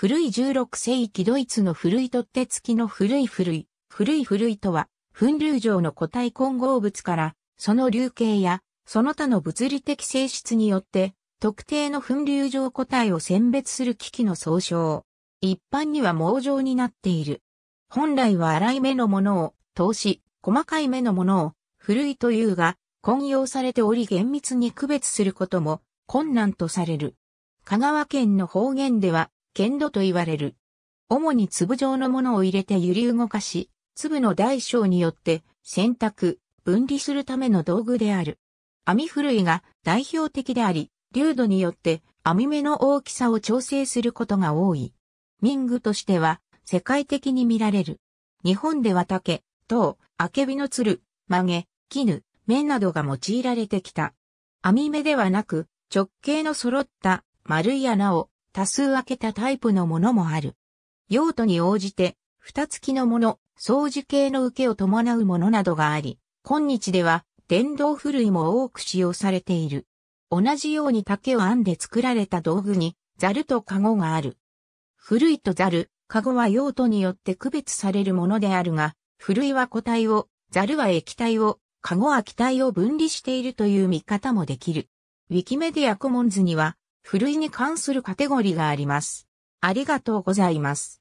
古い16世紀ドイツの古い取っ手付きの古い古い、古い古いとは、粉流状の個体混合物から、その流形や、その他の物理的性質によって、特定の粉流状個体を選別する機器の総称。一般には網状になっている。本来は粗い目のものを、通し、細かい目のものを、古いというが、混用されており厳密に区別することも困難とされる。香川県の方言では、剣土と言われる。主に粒状のものを入れて揺り動かし、粒の大小によって選択、分離するための道具である。網古いが代表的であり、流度によって網目の大きさを調整することが多い。民具としては世界的に見られる。日本では竹、銅、あけびのつる、曲げ、絹、綿などが用いられてきた。網目ではなく、直径の揃った丸い穴を多数開けたタイプのものもある。用途に応じて、蓋付きのもの、掃除系の受けを伴うものなどがあり、今日では電動古いも多く使用されている。同じように竹を編んで作られた道具に、ザルとカゴがある。古いとザル、カゴは用途によって区別されるものであるが、古いは固体を、ザルは液体を、カゴは気体を分離しているという見方もできる。ウィキメディアコモンズには、ふるいに関するカテゴリがあります。ありがとうございます。